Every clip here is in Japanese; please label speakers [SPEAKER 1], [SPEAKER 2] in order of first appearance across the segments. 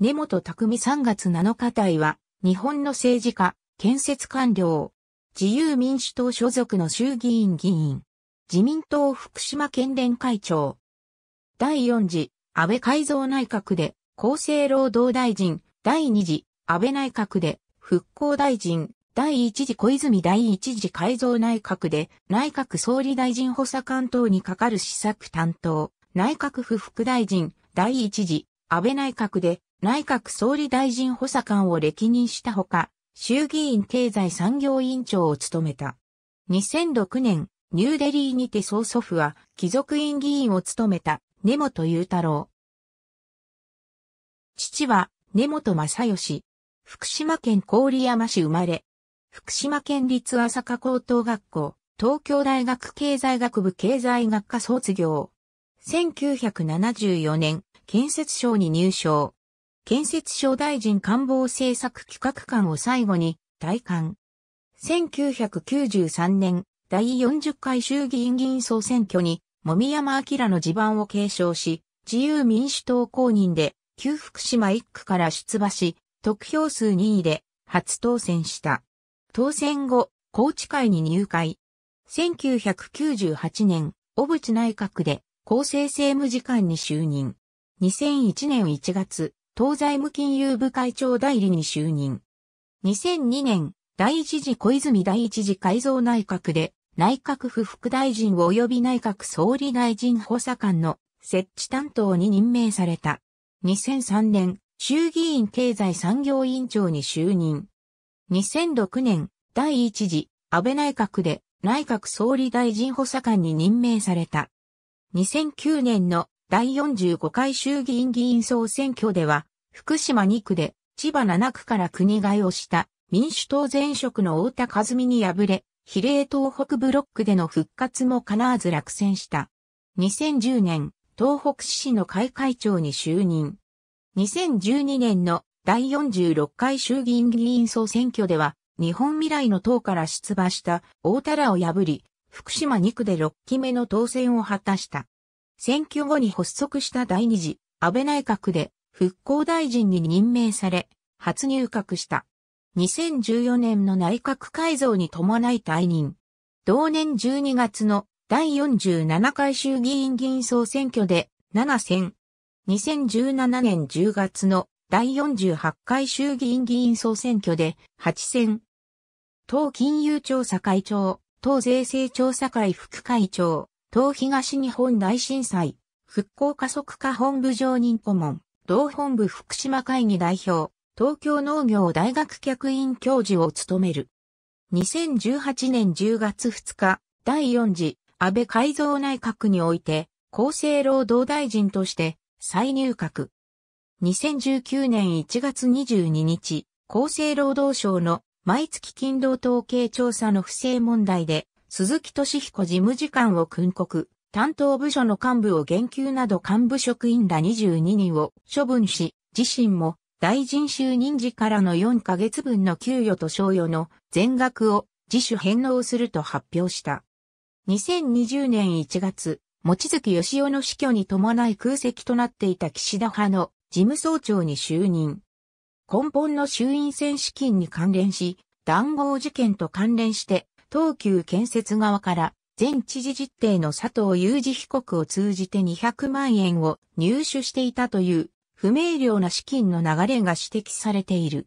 [SPEAKER 1] 根本匠3月7日隊は、日本の政治家、建設官僚、自由民主党所属の衆議院議員、自民党福島県連会長。第4次、安倍改造内閣で、厚生労働大臣、第2次、安倍内閣で、復興大臣、第1次小泉第1次改造内閣で、内閣総理大臣補佐官等に係る施策担当、内閣府副大臣、第1次、安倍内閣で、内閣総理大臣補佐官を歴任したほか、衆議院経済産業委員長を務めた。2006年、ニューデリーにて曽祖父は貴族院議員を務めた根本雄太郎。父は根本正義。福島県郡山市生まれ。福島県立朝霞高等学校、東京大学経済学部経済学科卒業。1974年、建設省に入省。建設省大臣官房政策企画官を最後に退官。1993年、第40回衆議院議員総選挙に、も山明の地盤を継承し、自由民主党公認で、旧福島1区から出馬し、得票数2位で、初当選した。当選後、高知会に入会。1998年、小渕内閣で、厚生政務次官に就任。2001年1月、東財務金融部会長代理に就任。2002年、第一次小泉第一次改造内閣で、内閣府副大臣及び内閣総理大臣補佐官の設置担当に任命された。2003年、衆議院経済産業委員長に就任。2006年、第一次安倍内閣で内閣総理大臣補佐官に任命された。2009年の第45回衆議院議員総選挙では、福島2区で千葉7区から国替えをした民主党前職の太田和美に敗れ、比例東北ブロックでの復活も叶わず落選した。2010年、東北市の会会長に就任。2012年の第46回衆議院議員総選挙では、日本未来の党から出馬した大田らを破り、福島2区で6期目の当選を果たした。選挙後に発足した第二次安倍内閣で復興大臣に任命され、初入閣した。2014年の内閣改造に伴い退任。同年12月の第47回衆議院議員総選挙で7選。2017年10月の第48回衆議院議員総選挙で8選。党金融調査会長、党税制調査会副会長、東東日本大震災、復興加速化本部常任顧問、同本部福島会議代表、東京農業大学客員教授を務める。2018年10月2日、第4次安倍改造内閣において、厚生労働大臣として再入閣。2019年1月22日、厚生労働省の毎月勤労統計調査の不正問題で鈴木敏彦事務次官を訓告、担当部署の幹部を減給など幹部職員ら22人を処分し、自身も大臣就任時からの4ヶ月分の給与と賞与の全額を自主返納すると発表した。2020年1月、望月義雄の死去に伴い空席となっていた岸田派の事務総長に就任。根本の衆院選資金に関連し、談合事件と関連して東急建設側から前知事実定の佐藤雄二被告を通じて200万円を入手していたという不明瞭な資金の流れが指摘されている。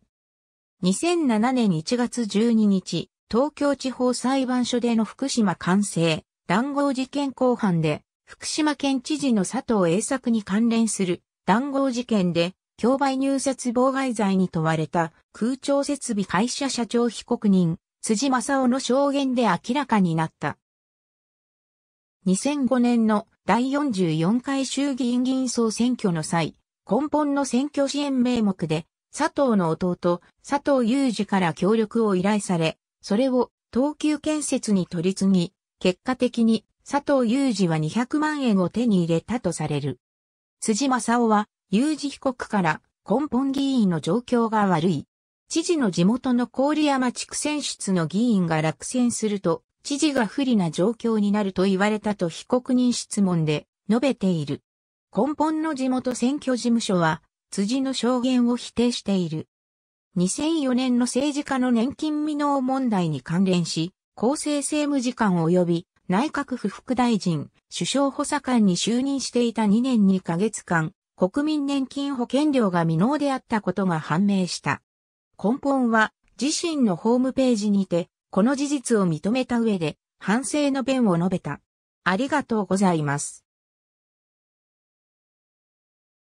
[SPEAKER 1] 2007年1月12日、東京地方裁判所での福島完成談合事件公判で、福島県知事の佐藤栄作に関連する談合事件で、競売入札妨害罪に問われた空調設備会社社長被告人辻正夫の証言で明らかになった。2005年の第44回衆議院議員総選挙の際、根本の選挙支援名目で、佐藤の弟、佐藤雄二から協力を依頼され、それを東急建設に取り次ぎ、結果的に佐藤雄二は200万円を手に入れたとされる。辻正夫は、雄二被告から根本議員の状況が悪い。知事の地元の郡山地区選出の議員が落選すると、知事が不利な状況になると言われたと被告人質問で述べている。根本の地元選挙事務所は、辻の証言を否定している。2004年の政治家の年金未納問題に関連し、厚生政務次官及び内閣府副大臣、首相補佐官に就任していた2年2ヶ月間、国民年金保険料が未納であったことが判明した。根本は自身のホームページにて、この事実を認めた上で、反省の弁を述べた。ありがとうございます。